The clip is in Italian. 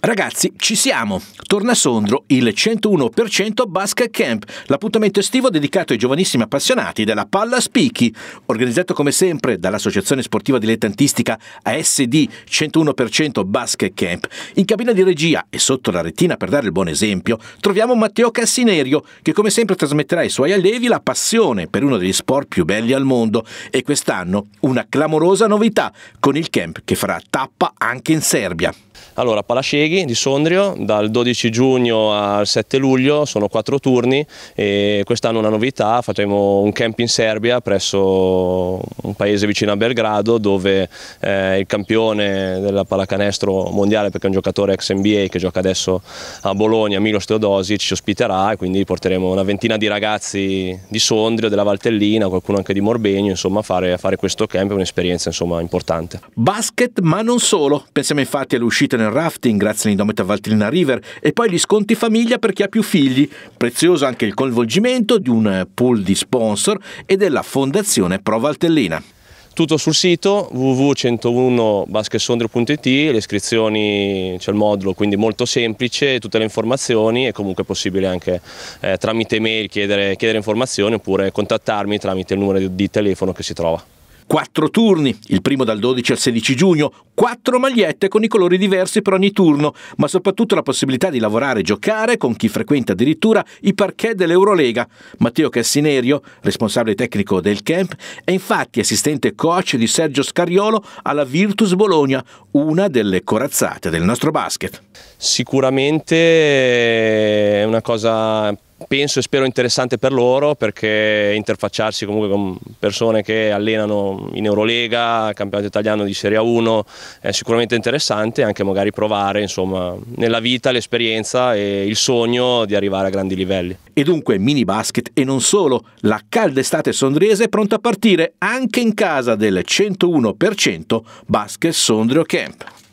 Ragazzi, ci siamo! Torna a Sondro il 101% Basket Camp, l'appuntamento estivo dedicato ai giovanissimi appassionati della palla spicchi, organizzato come sempre dall'Associazione Sportiva Dilettantistica ASD 101% Basket Camp. In cabina di regia e sotto la retina per dare il buon esempio, troviamo Matteo Cassinerio, che come sempre trasmetterà ai suoi allievi la passione per uno degli sport più belli al mondo e quest'anno una clamorosa novità con il camp che farà tappa anche in Serbia. Allora, Palasceghi Seghi di Sondrio dal 12 giugno al 7 luglio, sono quattro turni e quest'anno una novità, faremo un camp in Serbia presso un paese vicino a Belgrado dove eh, il campione della pallacanestro mondiale perché è un giocatore ex NBA che gioca adesso a Bologna, Milos Teodosic ci ospiterà e quindi porteremo una ventina di ragazzi di Sondrio, della Valtellina, qualcuno anche di Morbegno, insomma a fare, a fare questo camp è un'esperienza importante. Basket ma non solo, pensiamo infatti all'uscita nel rafting grazie ragazzini in Dometa River e poi gli sconti famiglia per chi ha più figli. Prezioso anche il coinvolgimento di un pool di sponsor e della Fondazione Pro Valtellina. Tutto sul sito www.101basketsondrio.it, le iscrizioni, c'è il modulo quindi molto semplice, tutte le informazioni e comunque è possibile anche eh, tramite mail chiedere, chiedere informazioni oppure contattarmi tramite il numero di telefono che si trova. Quattro turni, il primo dal 12 al 16 giugno, quattro magliette con i colori diversi per ogni turno, ma soprattutto la possibilità di lavorare e giocare con chi frequenta addirittura i parquet dell'Eurolega. Matteo Cassinerio, responsabile tecnico del camp, è infatti assistente coach di Sergio Scariolo alla Virtus Bologna, una delle corazzate del nostro basket. Sicuramente è una cosa penso e spero interessante per loro perché interfacciarsi comunque con persone che allenano in Eurolega, campionato italiano di Serie 1 è sicuramente interessante anche magari provare insomma, nella vita l'esperienza e il sogno di arrivare a grandi livelli. E dunque mini basket e non solo, la calda estate sondriese è pronta a partire anche in casa del 101% Basket Sondrio Camp.